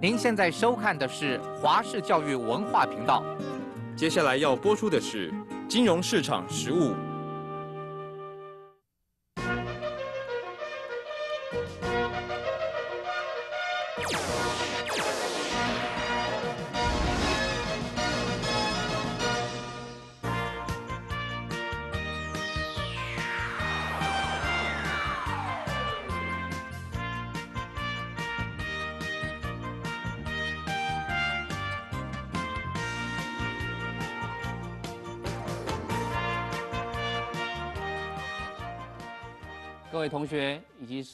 您现在收看的是华视教育文化频道，接下来要播出的是金融市场实务。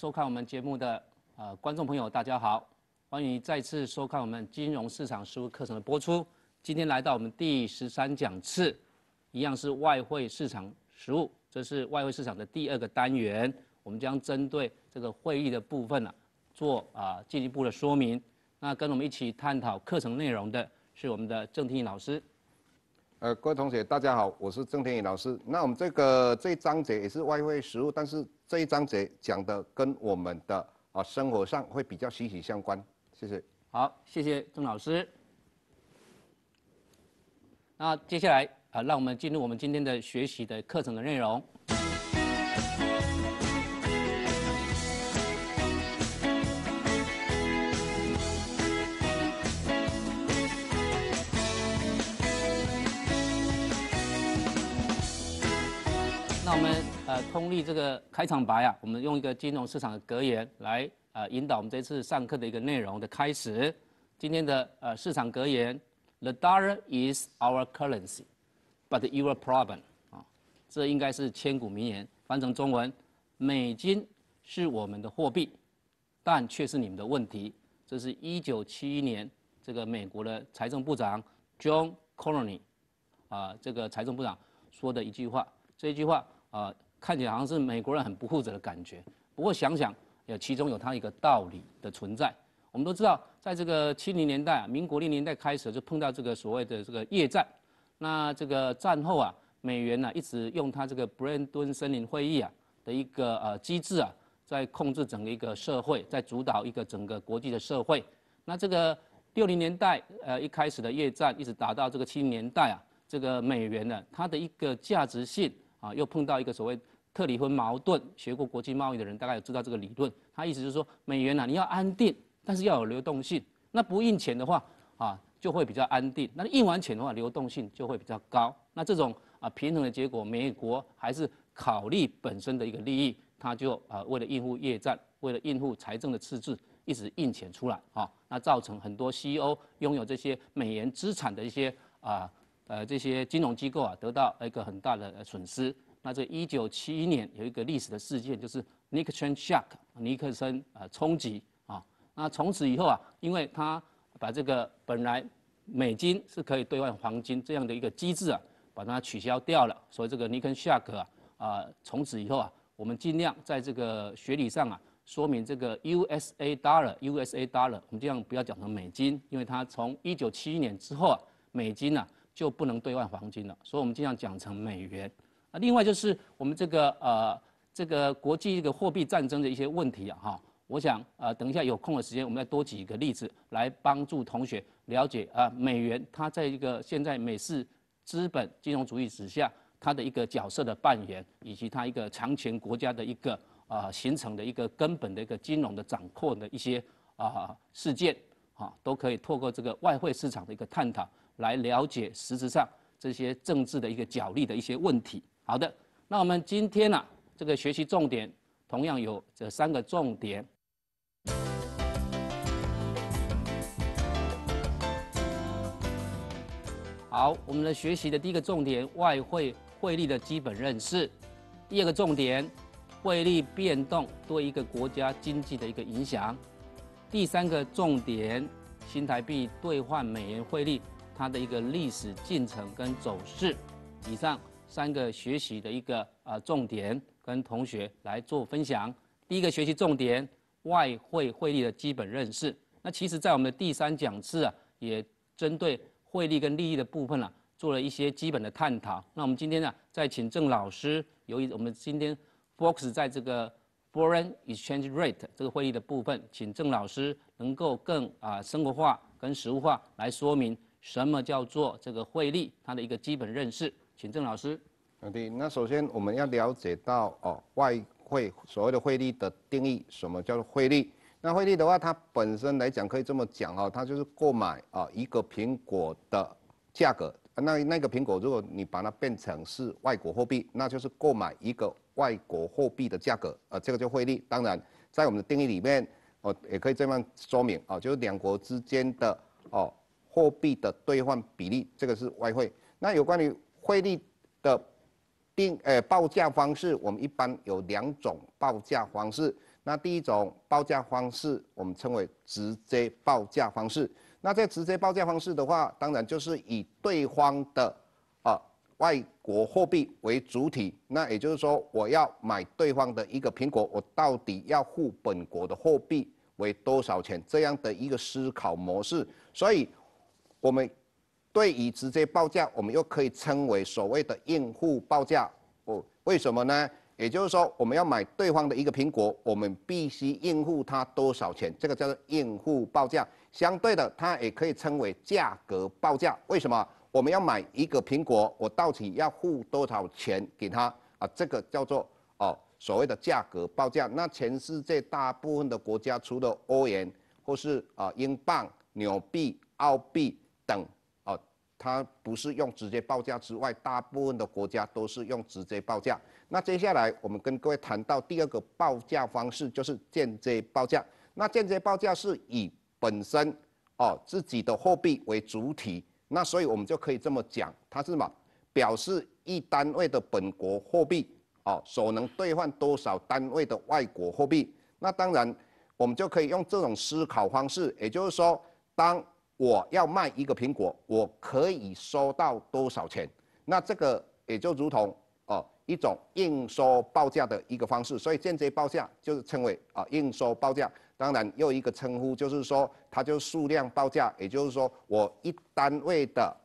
收看我们节目的啊，观众朋友，大家好，欢迎再次收看我们金融市场实务课程的播出。今天来到我们第十三讲次，一样是外汇市场实务，这是外汇市场的第二个单元，我们将针对这个会议的部分呢，做啊进一步的说明。那跟我们一起探讨课程内容的是我们的郑婷老师。呃，各位同学，大家好，我是郑天宇老师。那我们这个这一章节也是外汇实务，但是这一章节讲的跟我们的啊生活上会比较息息相关。谢谢。好，谢谢郑老师。那接下来啊，让我们进入我们今天的学习的课程的内容。通利这个开场白啊，我们用一个金融市场的格言来啊引导我们这次上课的一个内容的开始。今天的呃市场格言，The dollar is our currency，but your problem 啊，这应该是千古名言。翻成中文，美金是我们的货币，但却是你们的问题。这是一九七一年这个美国的财政部长 John c o n o e y 啊，这个财政部长说的一句话。这一句话啊。看起来好像是美国人很不负责的感觉。不过想想，也其中有它一个道理的存在。我们都知道，在这个七零年代啊，民国的年代开始就碰到这个所谓的这个“夜战”。那这个战后啊，美元呢一直用它这个布伦敦森林会议啊的一个呃机制啊，在控制整个一个社会，在主导一个整个国际的社会。那这个六零年代呃一开始的夜战，一直打到这个七零年代啊，这个美元呢它的一个价值性。啊，又碰到一个所谓特里芬矛盾。学过国际贸易的人大概有知道这个理论。他意思就是说，美元啊、你要安定，但是要有流动性。那不印钱的话，啊，就会比较安定。那印完钱的话，流动性就会比较高。那这种啊，平衡的结果，美国还是考虑本身的一个利益，他就啊，为了应付业战，为了应付财政的赤字，一直印钱出来啊，那造成很多西欧拥有这些美元资产的一些啊。呃，这些金融机构啊，得到一个很大的损失。那这一九七一年有一个历史的事件，就是尼克 n shock，尼克森啊冲击啊。那从此以后啊，因为他把这个本来美金是可以兑换黄金这样的一个机制啊，把它取消掉了。所以这个尼克 shock 啊，啊，从此以后啊，我们尽量在这个学理上啊，说明这个 USA dollar，USA dollar，我们尽量不要讲成美金，因为它从一九七一年之后啊，美金呢。就不能对外黄金了，所以我们经常讲成美元。啊，另外就是我们这个呃，这个国际这个货币战争的一些问题啊，哈，我想啊，等一下有空的时间，我们再多举一个例子来帮助同学了解啊，美元它在一个现在美式资本金融主义之下，它的一个角色的扮演，以及它一个长前国家的一个啊形成的一个根本的一个金融的掌控的一些啊事件，啊，都可以透过这个外汇市场的一个探讨。来了解实质上这些政治的一个角力的一些问题。好的，那我们今天呢，这个学习重点同样有这三个重点。好，我们的学习的第一个重点，外汇汇率的基本认识；第二个重点，汇率变动对一个国家经济的一个影响；第三个重点，新台币兑换美元汇率。它的一个历史进程跟走势，以上三个学习的一个啊重点，跟同学来做分享。第一个学习重点，外汇汇率的基本认识。那其实，在我们的第三讲次啊，也针对汇率跟利益的部分啊，做了一些基本的探讨。那我们今天呢，再请郑老师，由于我们今天，Fox 在这个 foreign exchange rate 这个汇率的部分，请郑老师能够更啊生活化跟实物化来说明。什么叫做这个汇率？它的一个基本认识，请郑老师。对，那首先我们要了解到哦，外汇所谓的汇率的定义，什么叫做汇率？那汇率的话，它本身来讲可以这么讲哦，它就是购买啊一个苹果的价格。那那个苹果，如果你把它变成是外国货币，那就是购买一个外国货币的价格，呃，这个叫汇率。当然，在我们的定义里面，哦，也可以这样说明哦，就是两国之间的哦。货币的兑换比例，这个是外汇。那有关于汇率的定呃报价方式，我们一般有两种报价方式。那第一种报价方式，我们称为直接报价方式。那在直接报价方式的话，当然就是以对方的啊外国货币为主体。那也就是说，我要买对方的一个苹果，我到底要付本国的货币为多少钱？这样的一个思考模式。所以我们对于直接报价，我们又可以称为所谓的应付报价。哦，为什么呢？也就是说，我们要买对方的一个苹果，我们必须应付他多少钱，这个叫做应付报价。相对的，它也可以称为价格报价。为什么？我们要买一个苹果，我到底要付多少钱给他啊？这个叫做哦，所谓的价格报价。那全世界大部分的国家，除了欧元或是啊英镑、纽币、澳币。等哦，它不是用直接报价之外，大部分的国家都是用直接报价。那接下来我们跟各位谈到第二个报价方式，就是间接报价。那间接报价是以本身哦自己的货币为主体，那所以我们就可以这么讲，它是什么？表示一单位的本国货币哦所能兑换多少单位的外国货币。那当然我们就可以用这种思考方式，也就是说当。我要卖一个苹果，我可以收到多少钱？那这个也就如同哦一种应收报价的一个方式，所以间接报价就是称为啊应收报价。当然又一个称呼就是说它就数量报价，也就是说我一单位的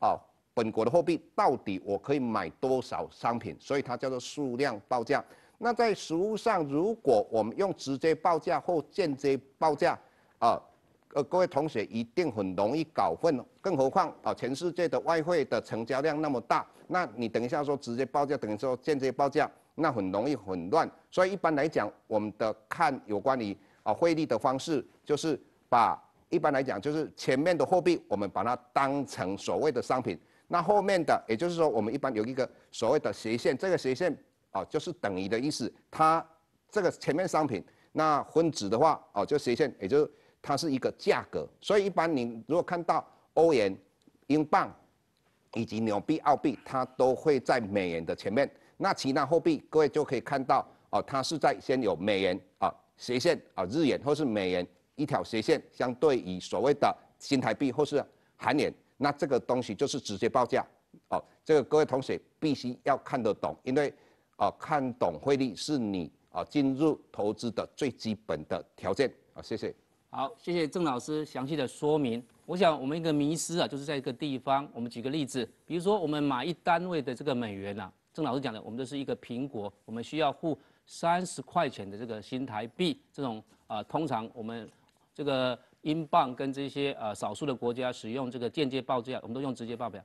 哦本国的货币到底我可以买多少商品，所以它叫做数量报价。那在实物上，如果我们用直接报价或间接报价啊。呃，各位同学一定很容易搞混，更何况啊，全世界的外汇的成交量那么大，那你等一下说直接报价，等于说间接报价，那很容易混乱。所以一般来讲，我们的看有关于啊汇率的方式，就是把一般来讲就是前面的货币，我们把它当成所谓的商品，那后面的，也就是说我们一般有一个所谓的斜线，这个斜线啊就是等于的意思，它这个前面商品，那分子的话啊就斜线，也就。它是一个价格，所以一般你如果看到欧元、英镑以及纽币、澳币，它都会在美元的前面。那其他货币，各位就可以看到哦，它是在先有美元啊斜线啊日元，或是美元一条斜线，相对于所谓的新台币或是韩元，那这个东西就是直接报价哦。这个各位同学必须要看得懂，因为啊看懂汇率是你啊进入投资的最基本的条件啊。谢谢。好，谢谢郑老师详细的说明。我想我们一个迷失啊，就是在一个地方。我们举个例子，比如说我们买一单位的这个美元啊，郑老师讲的，我们这是一个苹果，我们需要付三十块钱的这个新台币。这种啊，通常我们这个英镑跟这些啊少数的国家使用这个间接报价，我们都用直接报表。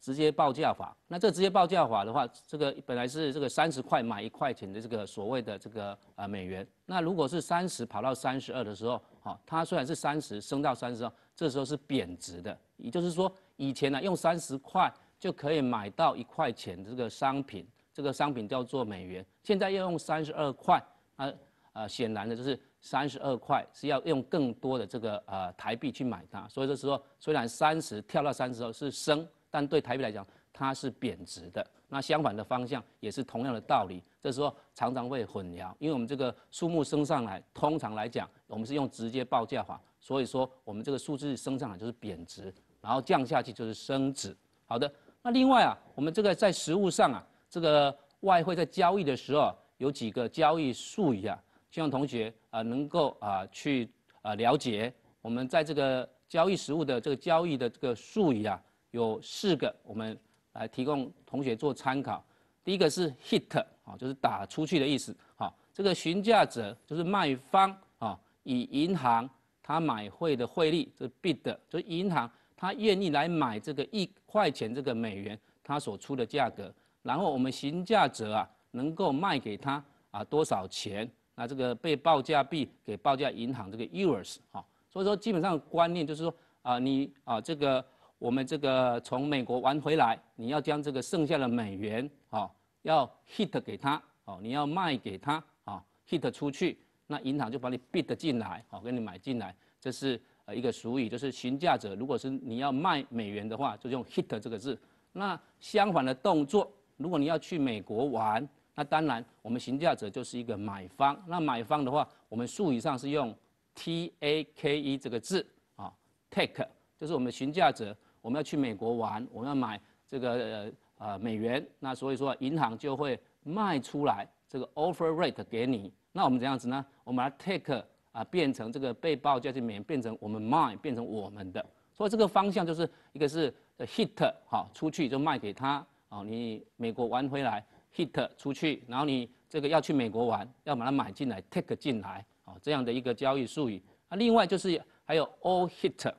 直接报价法，那这直接报价法的话，这个本来是这个三十块买一块钱的这个所谓的这个啊美元，那如果是三十跑到三十二的时候，好，它虽然是三十升到三十二，这时候是贬值的，也就是说以前呢用三十块就可以买到一块钱的这个商品，这个商品叫做美元，现在要用三十二块，啊啊，显然的就是三十二块是要用更多的这个呃台币去买它，所以这时候虽然三十跳到三十二是升。但对台币来讲，它是贬值的。那相反的方向也是同样的道理。这时候常常会混淆，因为我们这个数目升上来，通常来讲，我们是用直接报价法，所以说我们这个数字升上来就是贬值，然后降下去就是升值。好的，那另外啊，我们这个在实物上啊，这个外汇在交易的时候有几个交易术语啊，希望同学啊能够啊去啊了解我们在这个交易实物的这个交易的这个术语啊。有四个，我们来提供同学做参考。第一个是 hit 啊，就是打出去的意思。好，这个询价者就是卖方啊，以银行他买汇的汇率，这 bid 就是银行他愿意来买这个一块钱这个美元，他所出的价格。然后我们询价者啊，能够卖给他啊多少钱？那这个被报价币给报价银行这个 euros 哈。所以说，基本上观念就是说啊，你啊这个。我们这个从美国玩回来，你要将这个剩下的美元啊，要 hit 给他哦，你要卖给他啊，hit 出去，那银行就把你 bid 进来哦，给你买进来，这是呃一个俗语，就是询价者，如果是你要卖美元的话，就用 hit 这个字。那相反的动作，如果你要去美国玩，那当然我们询价者就是一个买方，那买方的话，我们术语上是用 take 这个字啊，take 就是我们询价者。我们要去美国玩，我们要买这个呃美元，那所以说银行就会卖出来这个 offer rate 给你。那我们怎样子呢？我们它 take 啊，变成这个被报价的美元，变成我们 mine，变成我们的。所以这个方向就是一个是 hit 好出去就卖给他，哦，你美国玩回来 hit 出去，然后你这个要去美国玩，要把它买进来 take 进来，哦，这样的一个交易术语。那另外就是还有 all hit。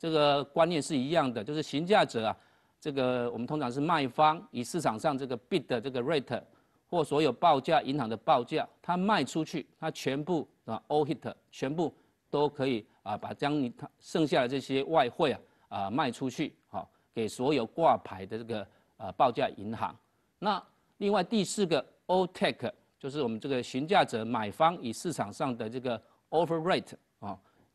这个观念是一样的，就是询价者啊，这个我们通常是卖方，以市场上这个 bid 的这个 rate 或所有报价银行的报价，他卖出去，他全部啊 all hit，全部都可以啊把将你他剩下的这些外汇啊啊卖出去，好给所有挂牌的这个啊报价银行。那另外第四个 all take 就是我们这个询价者买方以市场上的这个 offer rate。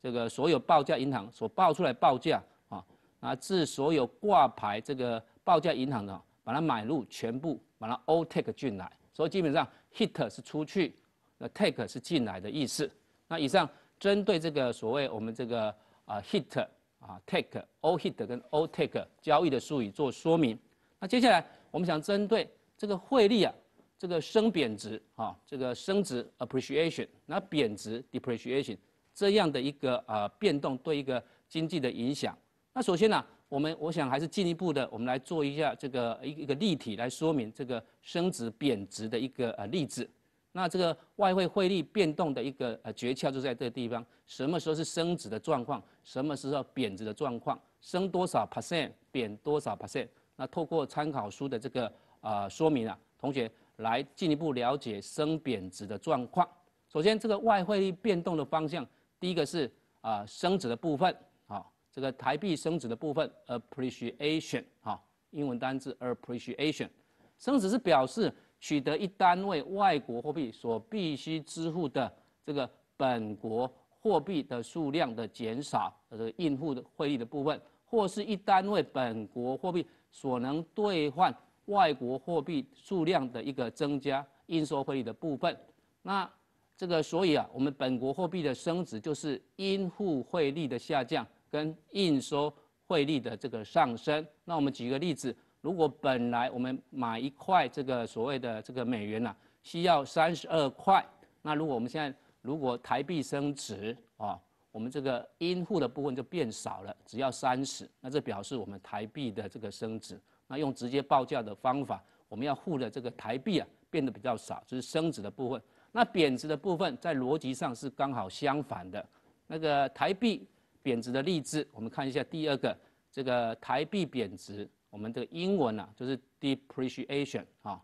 这个所有报价银行所报出来报价啊，啊，自所有挂牌这个报价银行的，把它买入全部把它 all take 进来，所以基本上 hit 是出去，那 take 是进来的意思。那以上针对这个所谓我们这个啊 hit 啊 take all hit 跟 all take 交易的术语做说明。那接下来我们想针对这个汇率啊，这个升贬值啊，这个升值 appreciation，那贬值 depreciation。这样的一个呃变动对一个经济的影响。那首先呢，我们我想还是进一步的，我们来做一下这个一一个例题来说明这个升值贬值的一个呃例子。那这个外汇汇率变动的一个呃诀窍就在这个地方：什么时候是升值的状况，什么时候贬值的状况？升多少 percent，贬多少 percent？那透过参考书的这个呃说明啊，同学来进一步了解升贬值的状况。首先，这个外汇率变动的方向。第一个是啊升值的部分，好，这个台币升值的部分，appreciation，好，英文单字 appreciation，升值是表示取得一单位外国货币所必须支付的这个本国货币的数量的减少，这个应付的汇率的部分，或是一单位本国货币所能兑换外国货币数量的一个增加，应收汇率的部分，那。这个所以啊，我们本国货币的升值就是因付汇率的下降跟应收汇率的这个上升。那我们举个例子，如果本来我们买一块这个所谓的这个美元呐，需要三十二块。那如果我们现在如果台币升值啊，我们这个应付的部分就变少了，只要三十。那这表示我们台币的这个升值。那用直接报价的方法，我们要付的这个台币啊变得比较少，就是升值的部分。那贬值的部分在逻辑上是刚好相反的。那个台币贬值的例子，我们看一下第二个。这个台币贬值，我们这个英文呢就是 depreciation 啊。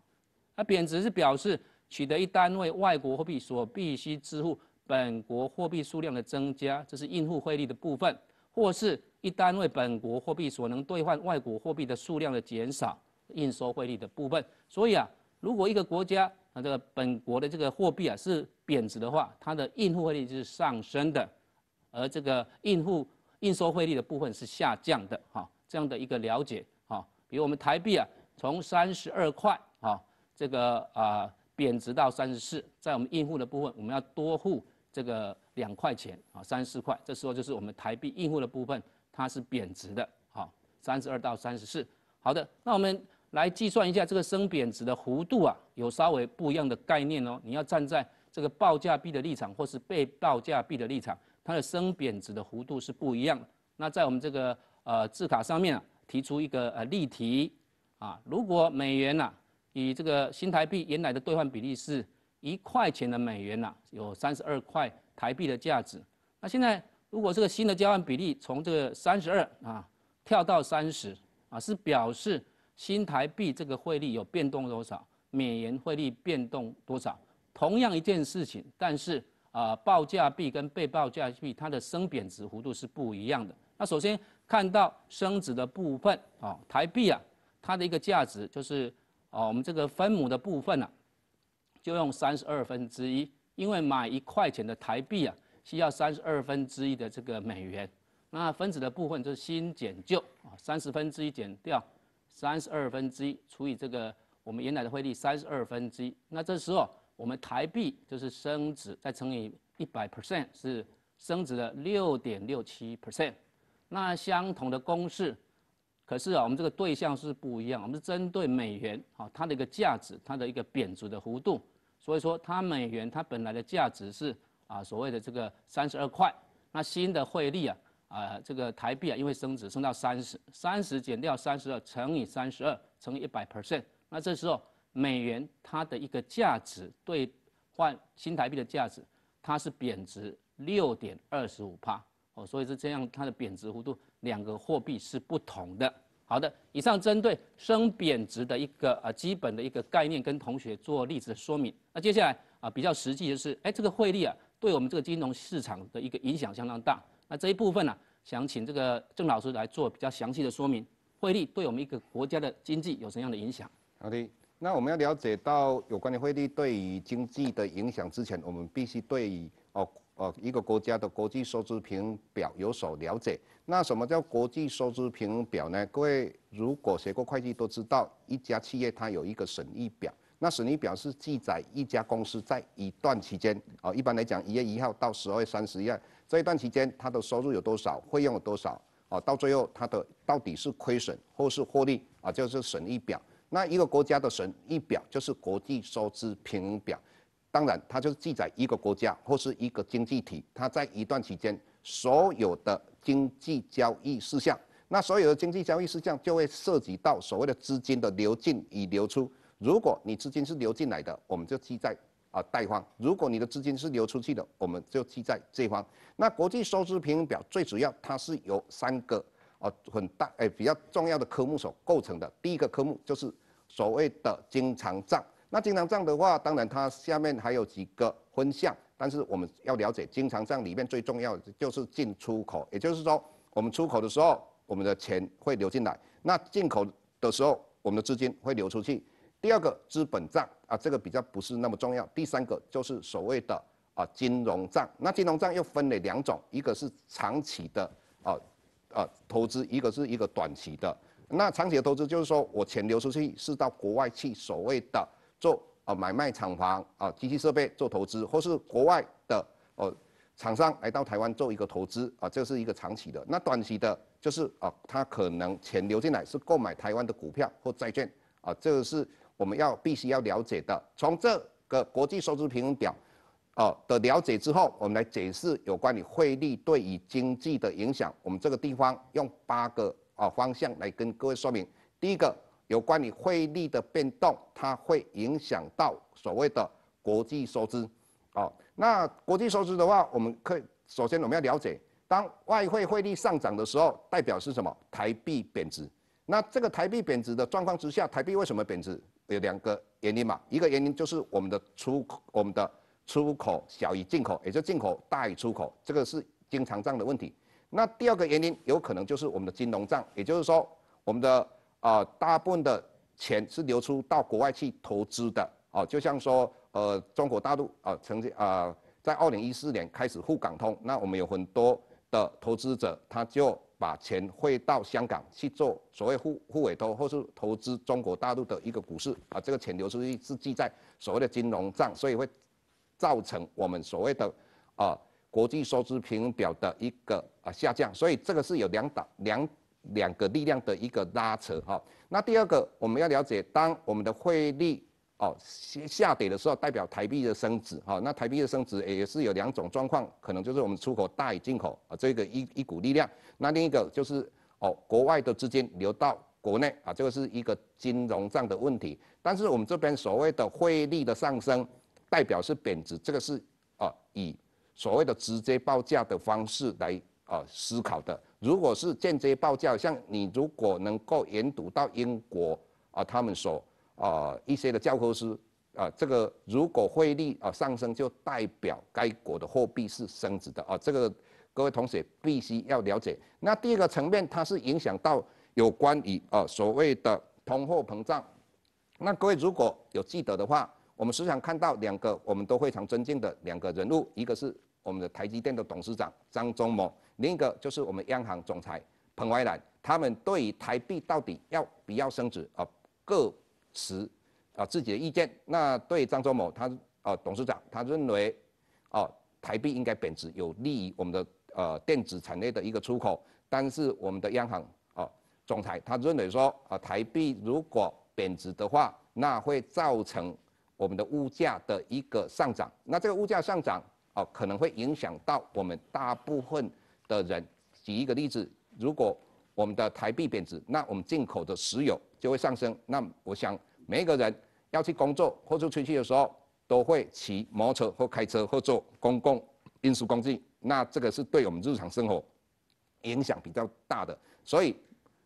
那贬值是表示取得一单位外国货币所必须支付本国货币数量的增加，这是应付汇率的部分；或是一单位本国货币所能兑换外国货币的数量的减少，应收汇率的部分。所以啊，如果一个国家那这个本国的这个货币啊是贬值的话，它的应付汇率是上升的，而这个应付应收汇率的部分是下降的哈。这样的一个了解哈，比如我们台币啊，从三十二块哈，这个啊贬值到三十四，在我们应付的部分，我们要多付这个两块钱啊，三十四块，这时候就是我们台币应付的部分它是贬值的哈，三十二到三十四。好的，那我们。来计算一下这个升贬值的弧度啊，有稍微不一样的概念哦。你要站在这个报价币的立场，或是被报价币的立场，它的升贬值的幅度是不一样的。那在我们这个呃字卡上面啊，提出一个呃例题啊，如果美元呐，以这个新台币原来的兑换比例是一块钱的美元呐，有三十二块台币的价值。那现在如果这个新的交换比例从这个三十二啊跳到三十啊，是表示新台币这个汇率有变动多少？美元汇率变动多少？同样一件事情，但是啊，报价币跟被报价币它的升贬值幅度是不一样的。那首先看到升值的部分啊，台币啊，它的一个价值就是啊，我们这个分母的部分啊，就用三十二分之一，因为买一块钱的台币啊，需要三十二分之一的这个美元。那分子的部分就是新减旧啊，三十分之一减掉。三十二分之一除以这个我们原来的汇率三十二分之一，那这时候我们台币就是升值，再乘以一百 percent 是升值了六点六七 percent。那相同的公式，可是啊我们这个对象是不一样，我们是针对美元啊，它的一个价值，它的一个贬值的幅度。所以说它美元它本来的价值是啊所谓的这个三十二块，那新的汇率啊。啊，这个台币啊，因为升值升到三十，三十减掉三十二，乘以三十二，乘以一百 percent，那这时候美元它的一个价值对换新台币的价值，它是贬值六点二十五帕哦，所以是这样，它的贬值幅度两个货币是不同的。好的，以上针对升贬值的一个啊基本的一个概念，跟同学做例子的说明。那接下来啊，比较实际的是，哎，这个汇率啊，对我们这个金融市场的一个影响相当大。那这一部分呢，想请这个郑老师来做比较详细的说明，汇率对我们一个国家的经济有什么样的影响？好的，那我们要了解到有关于汇率对于经济的影响之前，我们必须对哦哦一个国家的国际收支平衡表有所了解。那什么叫国际收支平衡表呢？各位如果学过会计都知道，一家企业它有一个损益表。那损益表是记载一家公司在一段期间，啊，一般来讲一月一号到十二月三十日这一段期间，它的收入有多少，费用有多少，啊，到最后它的到底是亏损或是获利，啊，就是损益表。那一个国家的损益表就是国际收支平衡表，当然它就是记载一个国家或是一个经济体，它在一段期间所有的经济交易事项。那所有的经济交易事项就会涉及到所谓的资金的流进与流出。如果你资金是流进来的，我们就记在啊贷方；如果你的资金是流出去的，我们就记在借方。那国际收支平衡表最主要，它是由三个啊很大诶比较重要的科目所构成的。第一个科目就是所谓的经常账。那经常账的话，当然它下面还有几个分项，但是我们要了解经常账里面最重要的就是进出口。也就是说，我们出口的时候，我们的钱会流进来；那进口的时候，我们的资金会流出去。第二个资本账啊，这个比较不是那么重要。第三个就是所谓的啊金融账，那金融账又分了两种，一个是长期的啊啊投资，一个是一个短期的。那长期的投资就是说我钱流出去是到国外去，所谓的做啊买卖厂房啊机器设备做投资，或是国外的哦厂商来到台湾做一个投资啊，这是一个长期的。那短期的就是啊，它可能钱流进来是购买台湾的股票或债券啊，这个是。我们要必须要了解的，从这个国际收支平衡表，哦的了解之后，我们来解释有关于汇率对于经济的影响。我们这个地方用八个啊方向来跟各位说明。第一个，有关于汇率的变动，它会影响到所谓的国际收支。哦，那国际收支的话，我们可以首先我们要了解，当外汇汇率上涨的时候，代表是什么？台币贬值。那这个台币贬值的状况之下，台币为什么贬值？有两个原因嘛，一个原因就是我们的出我们的出口小于进口，也就进口大于出口，这个是经常账的问题。那第二个原因有可能就是我们的金融账，也就是说我们的啊大部分的钱是流出到国外去投资的啊，就像说呃中国大陆啊曾经啊在二零一四年开始沪港通，那我们有很多的投资者他就。把钱汇到香港去做所谓互互委托，或是投资中国大陆的一个股市啊，这个钱流出去是记在所谓的金融账，所以会造成我们所谓的啊国际收支平衡表的一个啊下降，所以这个是有两档两两个力量的一个拉扯哈。那第二个我们要了解，当我们的汇率。哦，下下跌的时候代表台币的升值，哈，那台币的升值也是有两种状况，可能就是我们出口大于进口啊，这个一一股力量，那另一个就是哦，国外的资金流到国内啊，这个是一个金融上的问题。但是我们这边所谓的汇率的上升，代表是贬值，这个是啊以所谓的直接报价的方式来啊思考的。如果是间接报价，像你如果能够研读到英国啊，他们所。啊，一些的教科书啊，这个如果汇率啊上升，就代表该国的货币是升值的啊。这个各位同学必须要了解。那第一个层面，它是影响到有关于啊所谓的通货膨胀。那各位如果有记得的话，我们时常看到两个我们都非常尊敬的两个人物，一个是我们的台积电的董事长张忠谋，另一个就是我们央行总裁彭怀南。他们对于台币到底要不要升值啊，各。持啊自己的意见，那对张忠谋他呃董事长，他认为哦台币应该贬值，有利于我们的呃电子产业的一个出口。但是我们的央行啊总裁，他认为说啊台币如果贬值的话，那会造成我们的物价的一个上涨。那这个物价上涨哦，可能会影响到我们大部分的人。举一个例子，如果我们的台币贬值，那我们进口的石油就会上升。那我想，每一个人要去工作或出去的时候，都会骑摩托车或开车或坐公共运输工具。那这个是对我们日常生活影响比较大的。所以，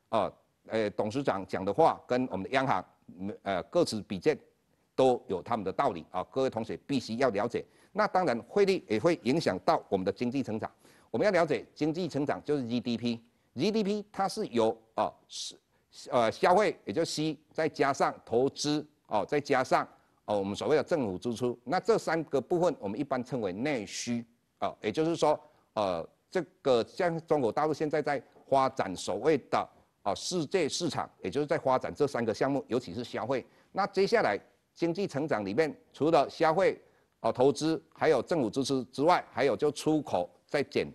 啊，呃，董事长讲的话跟我们的央行呃各自比较都有他们的道理啊。各位同学必须要了解。那当然，汇率也会影响到我们的经济成长。我们要了解经济成长就是 GDP。GDP 它是由啊是呃消费，也就 C，再加上投资哦，再加上哦我们所谓的政府支出，那这三个部分我们一般称为内需啊，也就是说呃这个像中国大陆现在在发展所谓的啊世界市场，也就是在发展这三个项目，尤其是消费。那接下来经济成长里面除了消费、哦投资还有政府支出之外，还有就出口在减。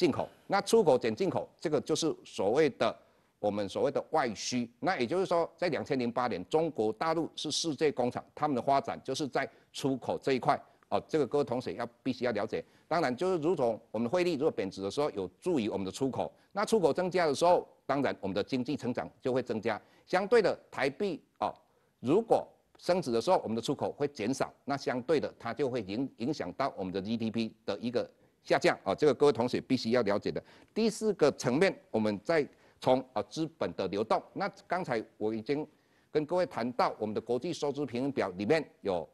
进口，那出口减进口，这个就是所谓的我们所谓的外需。那也就是说，在两千零八年，中国大陆是世界工厂，他们的发展就是在出口这一块。哦，这个各位同学要必须要了解。当然，就是如同我们的汇率如果贬值的时候，有助于我们的出口。那出口增加的时候，当然我们的经济成长就会增加。相对的，台币哦，如果升值的时候，我们的出口会减少，那相对的它就会影影响到我们的 GDP 的一个。下降啊！这个各位同学必须要了解的。第四个层面，我们再从啊资本的流动。那刚才我已经跟各位谈到，我们的国际收支平衡表里面有，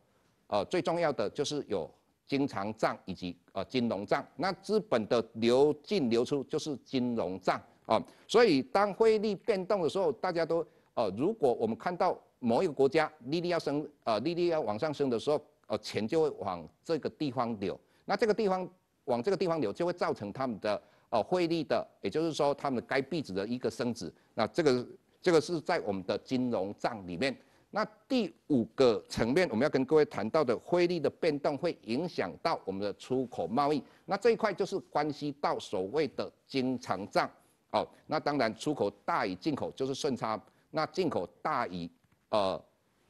呃最重要的就是有经常账以及呃金融账。那资本的流进流出就是金融账啊。所以当汇率变动的时候，大家都呃如果我们看到某一个国家利率要升，呃利率要往上升的时候，呃钱就会往这个地方流。那这个地方往这个地方流，就会造成他们的呃汇率的，也就是说，他们的该币值的一个升值。那这个这个是在我们的金融账里面。那第五个层面，我们要跟各位谈到的汇率的变动，会影响到我们的出口贸易。那这一块就是关系到所谓的经常账。哦，那当然出口大于进口就是顺差，那进口大于呃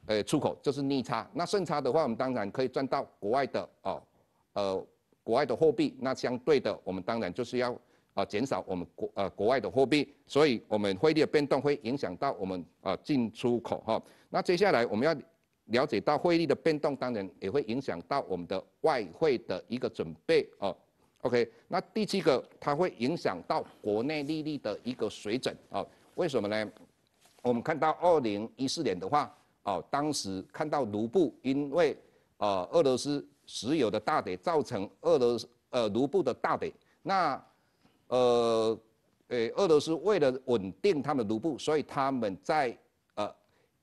呃出口就是逆差。那顺差的话，我们当然可以赚到国外的哦呃。国外的货币，那相对的，我们当然就是要呃减少我们国呃国外的货币，所以我们汇率的变动会影响到我们呃进出口哈。那接下来我们要了解到汇率的变动，当然也会影响到我们的外汇的一个准备哦。OK，那第七个，它会影响到国内利率的一个水准哦。为什么呢？我们看到二零一四年的话，哦，当时看到卢布因为啊俄罗斯。石油的大跌造成俄罗斯呃卢布的大跌，那呃呃俄罗斯为了稳定他们卢布，所以他们在呃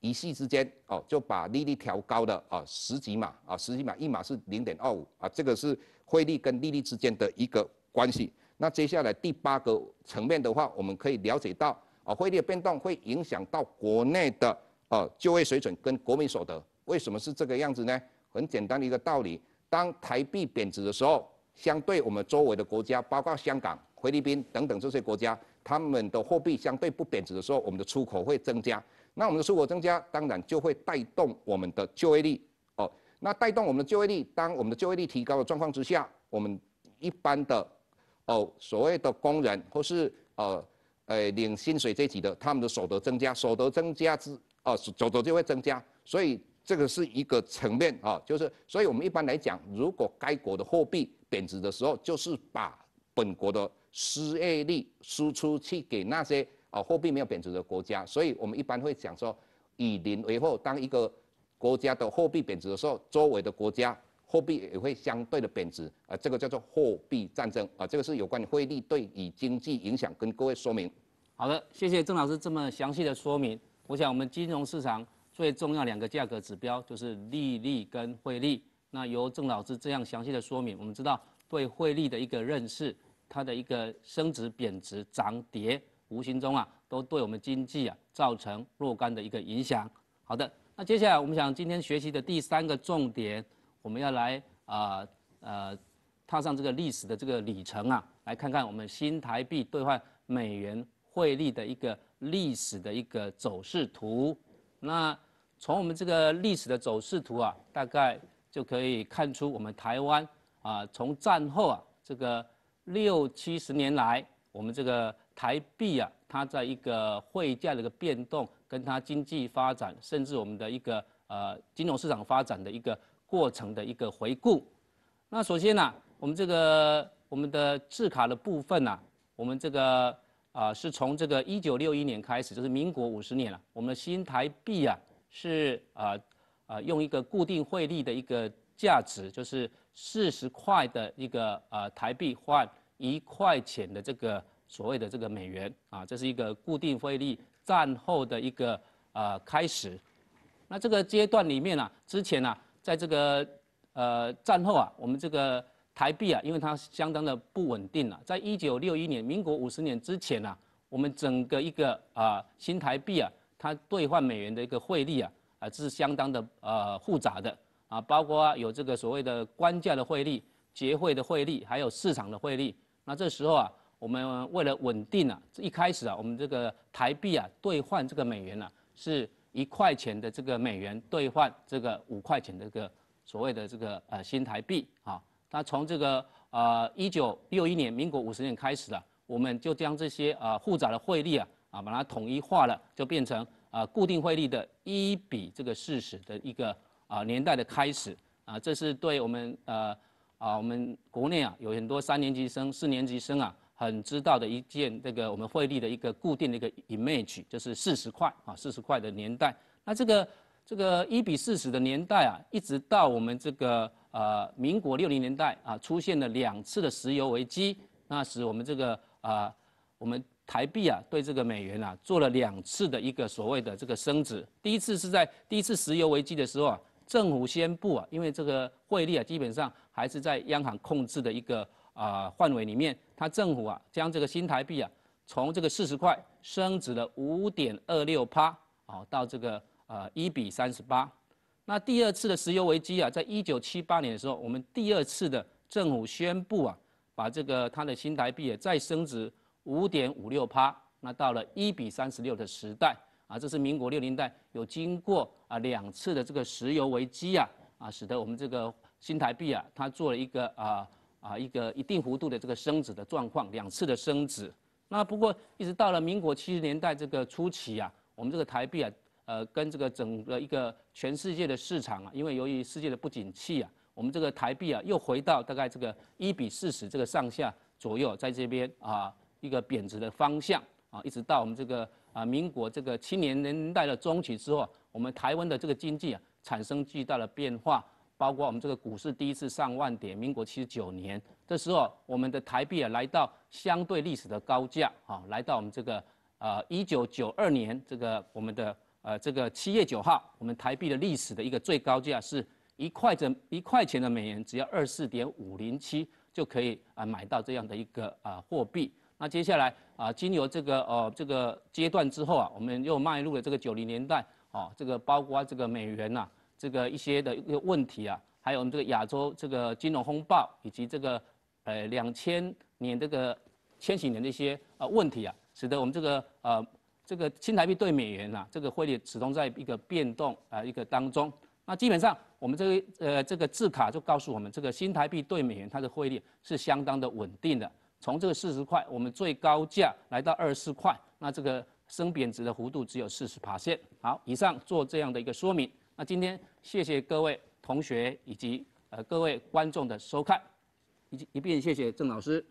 一夕之间哦就把利率调高的啊十几码啊十几码一码是零点二五啊这个是汇率跟利率之间的一个关系。那接下来第八个层面的话，我们可以了解到啊汇率的变动会影响到国内的啊就业水准跟国民所得。为什么是这个样子呢？很简单的一个道理。当台币贬值的时候，相对我们周围的国家，包括香港、菲律宾等等这些国家，他们的货币相对不贬值的时候，我们的出口会增加。那我们的出口增加，当然就会带动我们的就业率。哦，那带动我们的就业率，当我们的就业率提高的状况之下，我们一般的哦所谓的工人或是呃呃领薪水这几的，他们的所得增加，所得增加之哦所得就会增加，所以。这个是一个层面啊，就是，所以我们一般来讲，如果该国的货币贬值的时候，就是把本国的失业率输出去给那些啊货币没有贬值的国家，所以我们一般会讲说，以邻为货，当一个国家的货币贬值的时候，周围的国家货币也会相对的贬值，啊，这个叫做货币战争啊，这个是有关于汇率对经济影响，跟各位说明。好的，谢谢郑老师这么详细的说明。我想我们金融市场。最重要两个价格指标就是利率跟汇率。那由郑老师这样详细的说明，我们知道对汇率的一个认识，它的一个升值、贬值、涨跌，无形中啊，都对我们经济啊造成若干的一个影响。好的，那接下来我们想今天学习的第三个重点，我们要来啊呃踏上这个历史的这个里程啊，来看看我们新台币兑换美元汇率的一个历史的一个走势图。那从我们这个历史的走势图啊，大概就可以看出我们台湾啊，从战后啊，这个六七十年来，我们这个台币啊，它在一个汇价的一个变动，跟它经济发展，甚至我们的一个呃金融市场发展的一个过程的一个回顾。那首先呢，我们这个我们的制卡的部分呢，我们这个。啊，是从这个一九六一年开始，就是民国五十年了。我们的新台币啊，是啊啊，用一个固定汇率的一个价值，就是四十块的一个呃台币换一块钱的这个所谓的这个美元啊，这是一个固定汇率战后的一个啊开始。那这个阶段里面呢，之前呢，在这个呃战后啊，我们这个。台币啊，因为它相当的不稳定啊。在一九六一年，民国五十年之前啊，我们整个一个啊新台币啊，它兑换美元的一个汇率啊啊，这是相当的呃复杂的啊，包括有这个所谓的官价的汇率、结汇的汇率，还有市场的汇率。那这时候啊，我们为了稳定啊，一开始啊，我们这个台币啊兑换这个美元呢，是一块钱的这个美元兑换这个五块钱的这个所谓的这个呃新台币啊。那从这个呃一九六一年，民国五十年开始啊，我们就将这些呃复杂的汇率啊啊把它统一化了，就变成啊固定汇率的一比这个四十的一个啊年代的开始啊，这是对我们呃啊我们国内啊有很多三年级生、四年级生啊很知道的一件这个我们汇率的一个固定的一个 image，就是四十块啊四十块的年代。那这个这个一比四十的年代啊，一直到我们这个。呃民国六零年代啊，出现了两次的石油危机，那使我们这个啊，我们台币啊，对这个美元啊，做了两次的一个所谓的这个升值。第一次是在第一次石油危机的时候啊，政府宣布啊，因为这个汇率啊，基本上还是在央行控制的一个啊范围里面，它政府啊，将这个新台币啊，从这个四十块升值了五点二六趴，哦，到这个呃一比三十八。那第二次的石油危机啊，在一九七八年的时候，我们第二次的政府宣布啊，把这个它的新台币也再升值五点五六趴，那到了一比三十六的时代啊，这是民国六零代有经过啊两次的这个石油危机啊啊，使得我们这个新台币啊，它做了一个啊啊一个一定幅度的这个升值的状况，两次的升值。那不过一直到了民国七十年代这个初期啊，我们这个台币啊。呃，跟这个整个一个全世界的市场啊，因为由于世界的不景气啊，我们这个台币啊，又回到大概这个一比四十这个上下左右，在这边啊一个贬值的方向啊，一直到我们这个啊民国这个七十年代的中期之后，我们台湾的这个经济啊产生巨大的变化，包括我们这个股市第一次上万点，民国七十九年这时候，我们的台币啊来到相对历史的高价啊，来到我们这个呃一九九二年这个我们的。呃，这个七月九号，我们台币的历史的一个最高价是一块整一块钱的美元，只要二四点五零七就可以啊买到这样的一个啊货币。那接下来啊，经由这个呃这个阶段之后啊，我们又迈入了这个九零年代，哦，这个包括这个美元呐，这个一些的一个问题啊，还有我们这个亚洲这个金融风暴，以及这个呃两千年这个千禧年的一些啊问题啊，使得我们这个呃。这个新台币对美元啊，这个汇率始终在一个变动啊一个当中。那基本上我们这个呃这个字卡就告诉我们，这个新台币对美元它的汇率是相当的稳定的。从这个四十块，我们最高价来到二十四块，那这个升贬值的幅度只有四十帕线。好，以上做这样的一个说明。那今天谢谢各位同学以及呃各位观众的收看，一一并谢谢郑老师。